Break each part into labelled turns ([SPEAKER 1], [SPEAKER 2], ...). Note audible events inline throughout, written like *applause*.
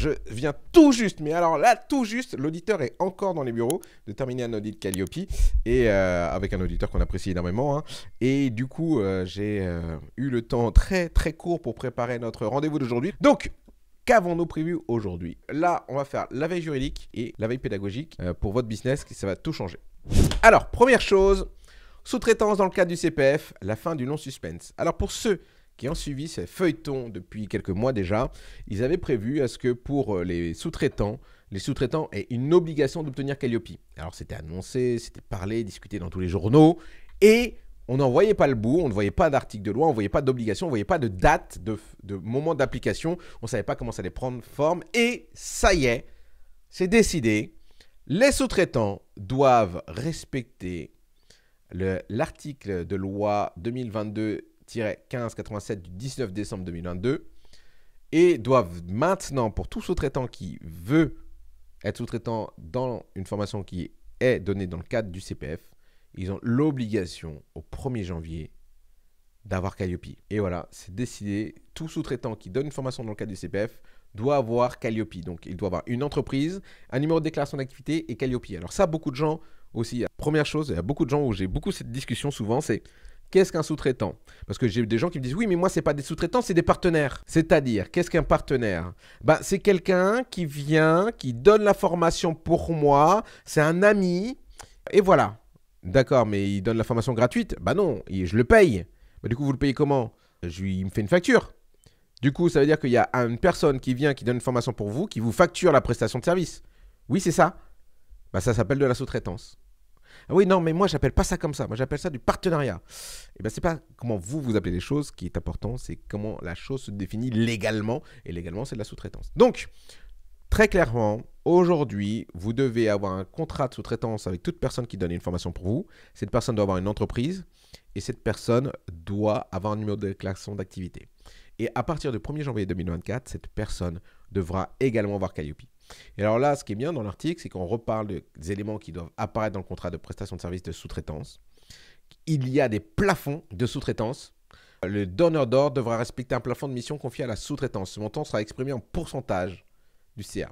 [SPEAKER 1] Je viens tout juste, mais alors là, tout juste, l'auditeur est encore dans les bureaux de terminer un audit Calliope, et euh, avec un auditeur qu'on apprécie énormément. Hein. Et du coup, euh, j'ai euh, eu le temps très très court pour préparer notre rendez-vous d'aujourd'hui. Donc, qu'avons-nous prévu aujourd'hui Là, on va faire la veille juridique et la veille pédagogique pour votre business, qui ça va tout changer. Alors, première chose, sous-traitance dans le cadre du CPF, la fin du non-suspense. Alors pour ceux qui ont suivi ces feuilletons depuis quelques mois déjà, ils avaient prévu à ce que pour euh, les sous-traitants, les sous-traitants aient une obligation d'obtenir Calliope. Alors c'était annoncé, c'était parlé, discuté dans tous les journaux, et on n'en voyait pas le bout, on ne voyait pas d'article de loi, on ne voyait pas d'obligation, on ne voyait pas de date, de, moment d'application, on ne savait pas comment ça allait prendre forme, et ça y est, c'est décidé, les sous-traitants doivent respecter l'article de loi 2022 1587 du 19 décembre 2022 et doivent maintenant, pour tout sous-traitant qui veut être sous-traitant dans une formation qui est donnée dans le cadre du CPF, ils ont l'obligation au 1er janvier d'avoir Calliope. Et voilà, c'est décidé. Tout sous-traitant qui donne une formation dans le cadre du CPF doit avoir Calliope. Donc, il doit avoir une entreprise, un numéro de déclaration d'activité et Calliope. Alors ça, beaucoup de gens aussi. Première chose, il y a beaucoup de gens où j'ai beaucoup cette discussion souvent, c'est Qu'est-ce qu'un sous-traitant Parce que j'ai des gens qui me disent oui, mais moi c'est pas des sous-traitants, c'est des partenaires. C'est-à-dire, qu'est-ce qu'un partenaire Bah c'est quelqu'un qui vient, qui donne la formation pour moi, c'est un ami, et voilà. D'accord, mais il donne la formation gratuite Bah non, je le paye. Ben, du coup, vous le payez comment je lui, Il me fait une facture. Du coup, ça veut dire qu'il y a une personne qui vient, qui donne une formation pour vous, qui vous facture la prestation de service. Oui, c'est ça. Bah, ça s'appelle de la sous-traitance. Ah oui, non, mais moi, j'appelle pas ça comme ça. Moi, j'appelle ça du partenariat. Et eh bien, c'est pas comment vous, vous appelez les choses qui est important, c'est comment la chose se définit légalement. Et légalement, c'est de la sous-traitance. Donc, très clairement, aujourd'hui, vous devez avoir un contrat de sous-traitance avec toute personne qui donne une formation pour vous. Cette personne doit avoir une entreprise et cette personne doit avoir un numéro de déclaration d'activité. Et à partir du 1er janvier 2024, cette personne devra également avoir Calliope. Et alors là, ce qui est bien dans l'article, c'est qu'on reparle des éléments qui doivent apparaître dans le contrat de prestation de services de sous-traitance. Il y a des plafonds de sous-traitance. Le donneur d'ordre devra respecter un plafond de mission confié à la sous-traitance. Ce montant sera exprimé en pourcentage du CA.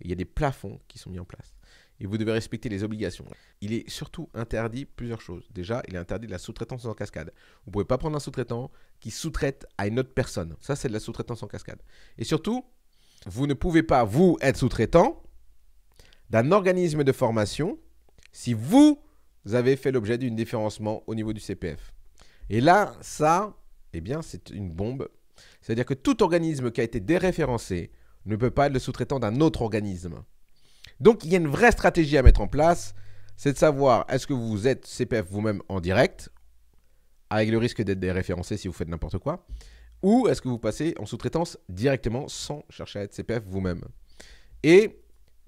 [SPEAKER 1] Il y a des plafonds qui sont mis en place. Et vous devez respecter les obligations. Il est surtout interdit plusieurs choses. Déjà, il est interdit de la sous-traitance en cascade. Vous ne pouvez pas prendre un sous-traitant qui sous-traite à une autre personne. Ça, c'est de la sous-traitance en cascade. Et surtout, vous ne pouvez pas, vous, être sous-traitant d'un organisme de formation si vous avez fait l'objet d'un différencement au niveau du CPF. Et là, ça, eh bien, c'est une bombe. C'est-à-dire que tout organisme qui a été déréférencé ne peut pas être le sous-traitant d'un autre organisme. Donc, il y a une vraie stratégie à mettre en place. C'est de savoir, est-ce que vous êtes CPF vous-même en direct, avec le risque d'être déréférencé si vous faites n'importe quoi ou est-ce que vous passez en sous-traitance directement sans chercher à être CPF vous-même Et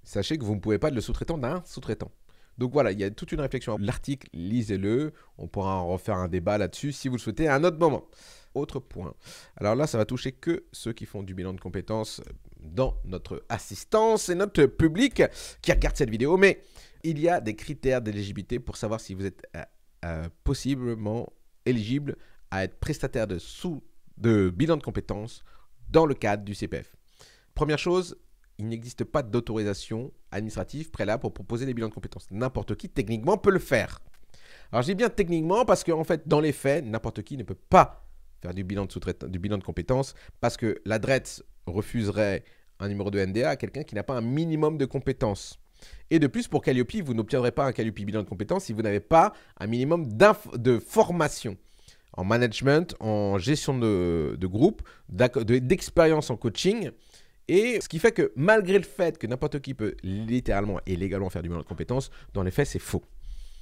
[SPEAKER 1] sachez que vous ne pouvez pas être le sous-traitant d'un sous-traitant. Donc voilà, il y a toute une réflexion. L'article, lisez-le, on pourra en refaire un débat là-dessus si vous le souhaitez à un autre moment. Autre point. Alors là, ça va toucher que ceux qui font du bilan de compétences dans notre assistance et notre public qui regarde cette vidéo. Mais il y a des critères d'éligibilité pour savoir si vous êtes euh, euh, possiblement éligible à être prestataire de sous de bilan de compétences dans le cadre du CPF. Première chose, il n'existe pas d'autorisation administrative préalable pour proposer des bilans de compétences. N'importe qui, techniquement, peut le faire. Alors, j'ai bien techniquement parce qu'en fait, dans les faits, n'importe qui ne peut pas faire du bilan de, du bilan de compétences parce que l'adresse refuserait un numéro de NDA à quelqu'un qui n'a pas un minimum de compétences. Et de plus, pour Calliope, vous n'obtiendrez pas un Calliope bilan de compétences si vous n'avez pas un minimum de formation en management, en gestion de, groupe, d'expérience en coaching. Et ce qui fait que malgré le fait que n'importe qui peut littéralement et légalement faire du bilan de compétences, dans les faits, c'est faux.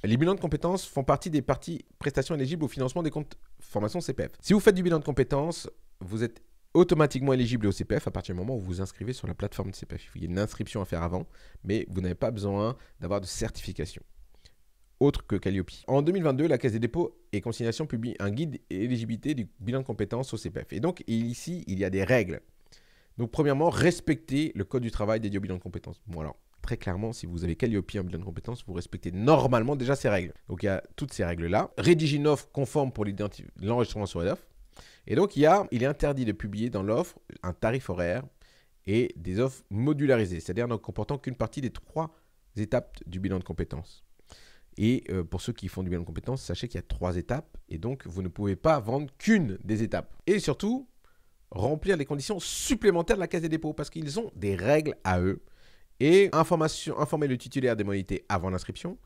[SPEAKER 1] Les bilans de compétences font partie des parties prestations éligibles au financement des comptes formation CPF. Si vous faites du bilan de compétences, vous êtes automatiquement éligible au CPF à partir du moment où vous vous inscrivez sur la plateforme de CPF. Il y a une inscription à faire avant, mais vous n'avez pas besoin d'avoir de certification autre que Calliope. En 2022, la Caisse des dépôts et consignations publie un guide éligibilité du bilan de compétences au CPF. Et donc, ici, il y a des règles. Donc, premièrement, respecter le code du travail dédié au bilan de compétences. Bon, alors, très clairement, si vous avez Calliope en bilan de compétences, vous respectez normalement déjà ces règles. Donc, il y a toutes ces règles-là. Rédiger une offre conforme pour l'enregistrement sur l'offre. Et donc, il, y a, il est interdit de publier dans l'offre un tarif horaire et des offres modularisées, c'est-à-dire ne comportant qu'une partie des trois étapes du bilan de compétences. Et euh, pour ceux qui font du bien de compétences, sachez qu'il y a trois étapes et donc vous ne pouvez pas vendre qu'une des étapes. Et surtout, remplir les conditions supplémentaires de la caisse des dépôts parce qu'ils ont des règles à eux. Et informer le titulaire des modalités avant l'inscription,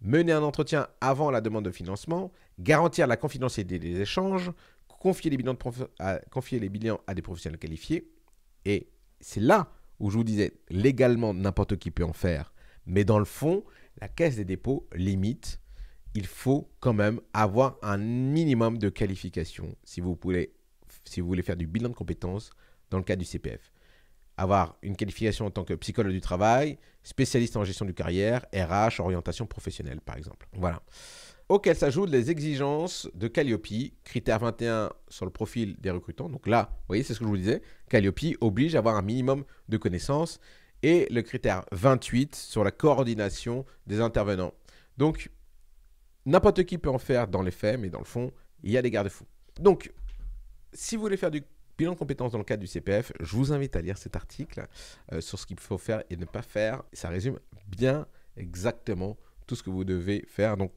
[SPEAKER 1] mener un entretien avant la demande de financement, garantir la confidentialité des échanges, confier les confier les bilans à des professionnels qualifiés. Et c'est là où je vous disais, légalement, n'importe qui peut en faire. Mais dans le fond, la caisse des dépôts limite, il faut quand même avoir un minimum de qualification si vous, voulez, si vous voulez faire du bilan de compétences dans le cadre du CPF. Avoir une qualification en tant que psychologue du travail, spécialiste en gestion du carrière, RH, orientation professionnelle par exemple. Voilà. Auxquelles s'ajoutent les exigences de Calliope, critère 21 sur le profil des recrutants. Donc là, vous voyez, c'est ce que je vous disais, Calliope oblige à avoir un minimum de connaissances et le critère 28 sur la coordination des intervenants. Donc, n'importe qui peut en faire dans les faits, mais dans le fond, il y a des garde-fous. Donc, si vous voulez faire du bilan de compétences dans le cadre du CPF, je vous invite à lire cet article euh, sur ce qu'il faut faire et ne pas faire. Ça résume bien exactement tout ce que vous devez faire. Donc,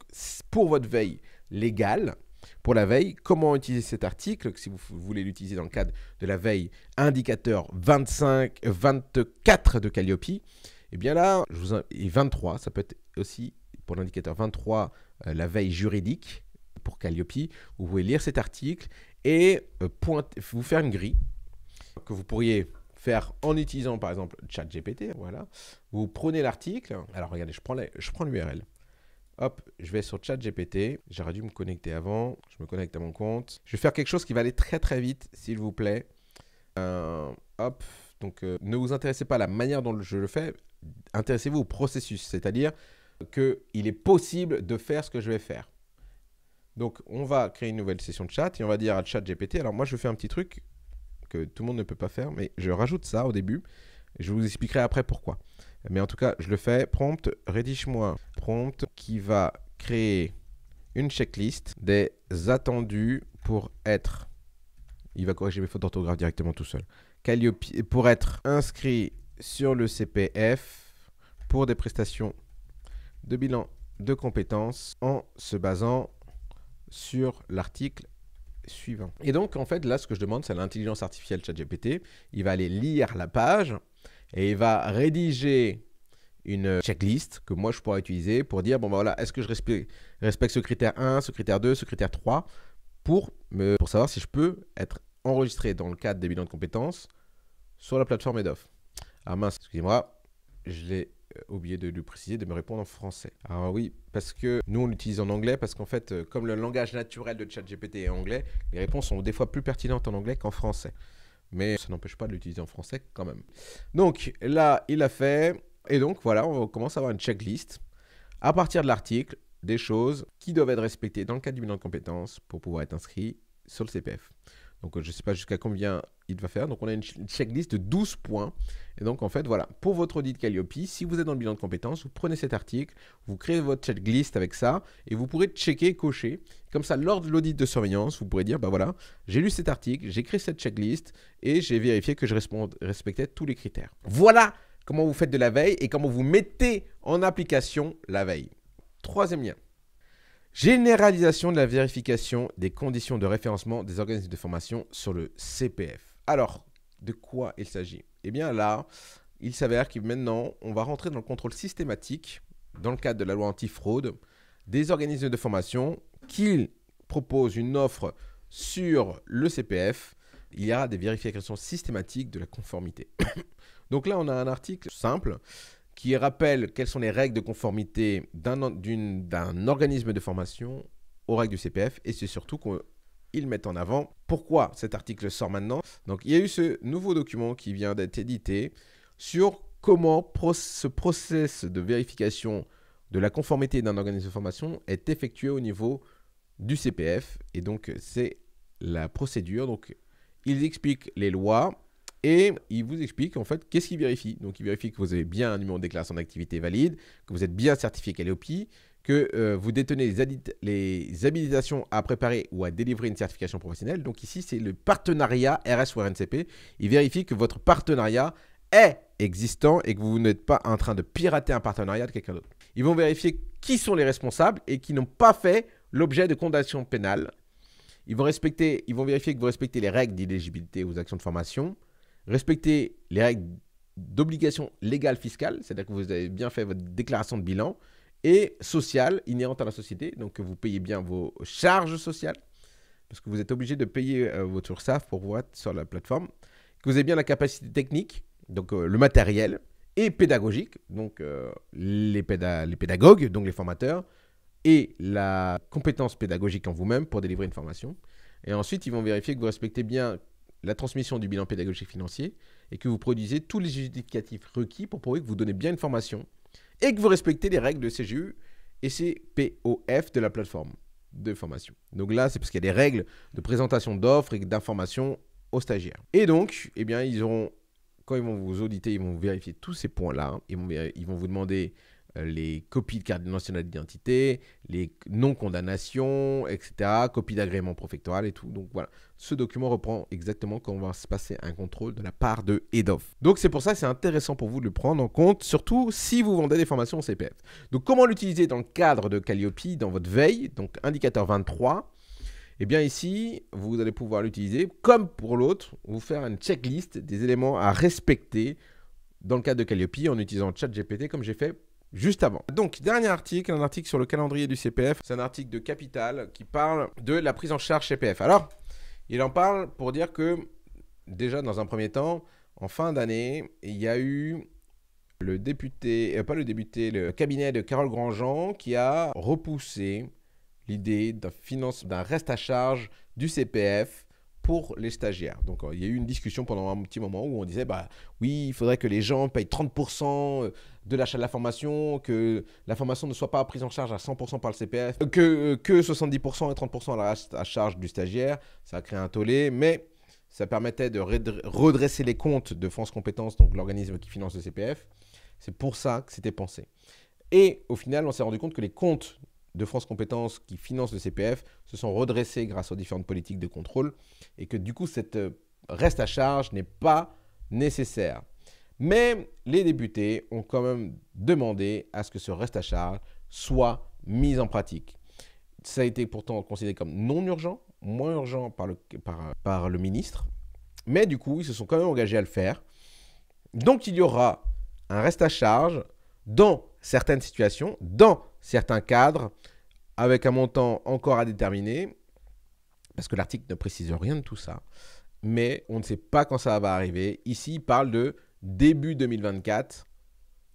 [SPEAKER 1] pour votre veille légale, pour la veille. Comment utiliser cet article Si vous voulez l'utiliser dans le cadre de la veille indicateur 25, 24 de Calliope, et eh bien là, je vous et 23, ça peut être aussi pour l'indicateur 23, euh, la veille juridique pour Calliope. Vous pouvez lire cet article et euh, vous faire une grille que vous pourriez faire en utilisant par exemple ChatGPT. Voilà. Vous prenez l'article. Alors regardez, je prends l'URL. Hop, je vais sur ChatGPT. J'aurais dû me connecter avant. Je me connecte à mon compte. Je vais faire quelque chose qui va aller très très vite, s'il vous plaît. Euh, hop, donc euh, ne vous intéressez pas à la manière dont je le fais. Intéressez-vous au processus, c'est-à-dire qu'il est possible de faire ce que je vais faire. Donc, on va créer une nouvelle session de chat et on va dire à GPT ». Alors, moi, je fais un petit truc que tout le monde ne peut pas faire, mais je rajoute ça au début. Je vous expliquerai après pourquoi. Mais en tout cas, je le fais. Prompt, rédige-moi. Prompt qui va créer une checklist des attendus pour être. Il va corriger mes fautes d'orthographe directement tout seul. Calliope, pour être inscrit sur le CPF pour des prestations de bilan de compétences en se basant sur l'article suivant. Et donc, en fait, là, ce que je demande, c'est l'intelligence artificielle ChatGPT. Il va aller lire la page et il va rédiger une checklist que moi je pourrais utiliser pour dire bon ben voilà est-ce que je respecte, respecte, ce critère 1, ce critère 2, ce critère 3 pour, me, pour savoir si je peux être enregistré dans le cadre des bilans de compétences sur la plateforme EDOF. Ah mince, excusez-moi, je l'ai euh, oublié de lui préciser de me répondre en français. Ah oui, parce que nous on l'utilise en anglais parce qu'en fait euh, comme le langage naturel de ChatGPT est anglais, les réponses sont des fois plus pertinentes en anglais qu'en français. Mais ça n'empêche pas de l'utiliser en français quand même. Donc là, il a fait. Et donc voilà, on commence à avoir une checklist à partir de l'article des choses qui doivent être respectées dans le cadre du bilan de compétences pour pouvoir être inscrit sur le CPF. Donc euh, je ne sais pas jusqu'à combien il va faire. Donc on a une, checklist de 12 points. Et donc en fait voilà, pour votre audit Calliope, si vous êtes dans le bilan de compétences, vous prenez cet article, vous créez votre checklist avec ça, et vous pourrez checker, cocher. Comme ça, lors de l'audit de surveillance, vous pourrez dire, bah voilà, j'ai lu cet article, j'ai créé cette checklist, et j'ai vérifié que je respectais tous les critères. Voilà comment vous faites de la veille et comment vous mettez en application la veille. Troisième lien. Généralisation de la vérification des conditions de référencement des organismes de formation sur le CPF. Alors, de quoi il s'agit Eh bien là, il s'avère que maintenant, on va rentrer dans le contrôle systématique, dans le cadre de la loi antifraude, des organismes de formation qui proposent une offre sur le CPF. Il y aura des vérifications systématiques de la conformité. *coughs* Donc là, on a un article simple qui rappelle quelles sont les règles de conformité d'un organisme de formation aux règles du CPF et c'est surtout qu'ils mettent en avant pourquoi cet article sort maintenant. Donc il y a eu ce nouveau document qui vient d'être édité sur comment ce process de vérification de la conformité d'un organisme de formation est effectué au niveau du CPF et donc c'est la procédure. Donc ils expliquent les lois, et il vous explique en fait qu'est-ce qu'il vérifie. Donc il vérifie que vous avez bien un numéro de déclaration d'activité valide, que vous êtes bien certifié Calliope, que euh, vous détenez les, habilitations à préparer ou à délivrer une certification professionnelle. Donc ici, c'est le partenariat RS ou RNCP. Il vérifie que votre partenariat est existant et que vous n'êtes pas en train de pirater un partenariat de quelqu'un d'autre. Ils vont vérifier qui sont les responsables et qui n'ont pas fait l'objet de condamnation pénale. Ils vont, respecter, ils vont vérifier que vous respectez les règles d'illégibilité aux actions de formation respecter les règles d'obligation légale fiscale, c'est-à-dire que vous avez bien fait votre déclaration de bilan, et sociale, inhérente à la société, donc que vous payez bien vos charges sociales, parce que vous êtes obligé de payer euh, votre URSAF pour voir sur la plateforme, que vous avez bien la capacité technique, donc euh, le matériel, et pédagogique, donc euh, les, les pédagogues, donc les formateurs, et la compétence pédagogique en vous-même pour délivrer une formation. Et ensuite, ils vont vérifier que vous respectez bien la transmission du bilan pédagogique financier et que vous produisez tous les justificatifs requis pour prouver que vous donnez bien une formation et que vous respectez les règles de CGU e et CPOF de la plateforme de formation. Donc là, c'est parce qu'il y a des règles de présentation d'offres et d'informations aux stagiaires. Et donc, eh bien, ils auront, quand ils vont vous auditer, ils vont vérifier tous ces points-là. et ils vont vous demander euh, les copies de carte nationale d'identité, les non-condamnations, etc., copies d'agrément préfectoral et tout. Donc voilà, ce document reprend exactement comment va se passer un contrôle de la part de EDOF. Donc c'est pour ça que c'est intéressant pour vous de le prendre en compte, surtout si vous vendez des formations au CPF. Donc comment l'utiliser dans le cadre de Calliope, dans votre veille, donc indicateur 23 et eh bien ici, vous allez pouvoir l'utiliser comme pour l'autre, vous faire une checklist des éléments à respecter dans le cadre de Calliope en utilisant ChatGPT comme j'ai fait juste avant. Donc, dernier article, un article sur le calendrier du CPF. C'est un article de Capital qui parle de la prise en charge CPF. Alors, il en parle pour dire que, déjà dans un premier temps, en fin d'année, il y a eu le député, euh, pas le député, le cabinet de Carole Grandjean qui a repoussé l'idée d'un d'un reste à charge du CPF pour les stagiaires. Donc euh, il y a eu une discussion pendant un petit moment où on disait bah oui, il faudrait que les gens payent 30% euh, de l'achat de la formation, que la formation ne soit pas prise en charge à 100% par le CPF, que, euh, que 70% et 30% à la charge du stagiaire. Ça a créé un tollé, mais ça permettait de redresser les comptes de France Compétences, donc l'organisme qui finance le CPF. C'est pour ça que c'était pensé. Et au final, on s'est rendu compte que les comptes de France Compétences qui finance le CPF se sont redressés grâce aux différentes politiques de contrôle et que du coup, cette euh, reste à charge n'est pas nécessaire. Mais les députés ont quand même demandé à ce que ce reste à charge soit mis en pratique. Ça a été pourtant considéré comme non urgent, moins urgent par le, par, par le ministre. Mais du coup, ils se sont quand même engagés à le faire. Donc il y aura un reste à charge dans certaines situations, dans certains cadres avec un montant encore à déterminer, parce que l'article ne précise rien de tout ça, mais on ne sait pas quand ça va arriver. Ici, il parle de début 2024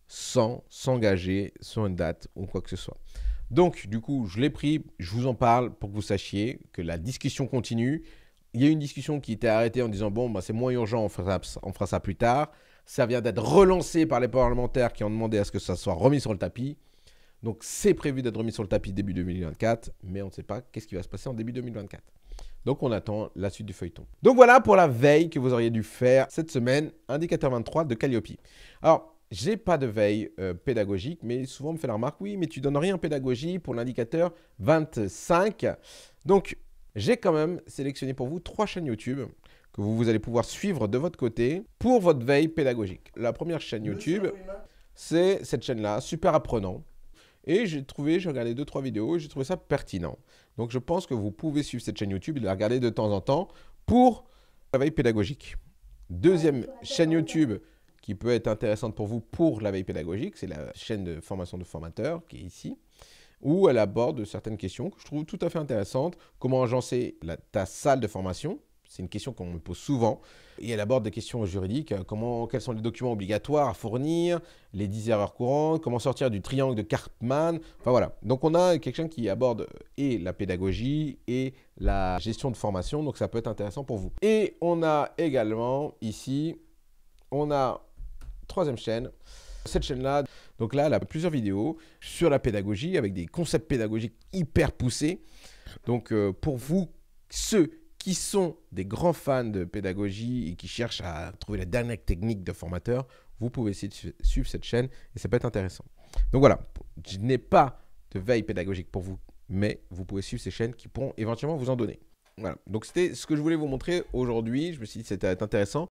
[SPEAKER 1] sans s'engager sur une date ou quoi que ce soit. Donc, du coup, je l'ai pris, je vous en parle pour que vous sachiez que la discussion continue. Il y a une discussion qui était arrêtée en disant, bon, bah, c'est moins urgent, fera, on fera ça plus tard. Ça vient d'être relancé par les parlementaires qui ont demandé à ce que ça soit remis sur le tapis. Donc c'est prévu d'être remis sur le tapis début 2024, mais on ne sait pas qu'est-ce qui va se passer en début 2024. Donc on attend la suite du feuilleton. Donc voilà pour la veille que vous auriez dû faire cette semaine, indicateur 23 de Calliope. Alors, j'ai pas de veille euh, pédagogique, mais souvent on me fait la remarque, oui, mais tu donnes rien en pédagogie pour l'indicateur 25. Donc, j'ai quand même sélectionné pour vous trois chaînes YouTube que vous allez pouvoir suivre de votre côté pour votre veille pédagogique. La première chaîne YouTube, c'est cette chaîne-là, Super Apprenant. Et j'ai trouvé, j'ai regardé deux, trois vidéos et j'ai trouvé ça pertinent. Donc je pense que vous pouvez suivre cette chaîne YouTube et la regarder de temps en temps pour la veille pédagogique. Deuxième chaîne YouTube qui peut être intéressante pour vous pour la veille pédagogique, c'est la chaîne de formation de formateurs qui est ici, où elle aborde certaines questions que je trouve tout à fait intéressantes. Comment agencer ta salle de formation c'est une question qu'on me pose souvent. Et elle aborde des questions juridiques. Comment, quels sont les documents obligatoires à fournir Les 10 erreurs courantes Comment sortir du triangle de Cartman Enfin voilà. Donc on a quelqu'un qui aborde euh, et la pédagogie et la gestion de formation. Donc ça peut être intéressant pour vous. Et on a également ici, on a troisième chaîne. Cette chaîne-là, donc là, elle a plusieurs vidéos sur la pédagogie avec des concepts pédagogiques hyper poussés. Donc euh, pour vous, ceux qui sont des grands fans de pédagogie et qui cherchent à trouver la dernière technique de formateur, vous pouvez essayer de suivre cette chaîne et ça peut être intéressant. Donc voilà, je n'ai pas de veille pédagogique pour vous, mais vous pouvez suivre ces chaînes qui pourront éventuellement vous en donner. Voilà, donc c'était ce que je voulais vous montrer aujourd'hui. Je me suis dit que c'était intéressant.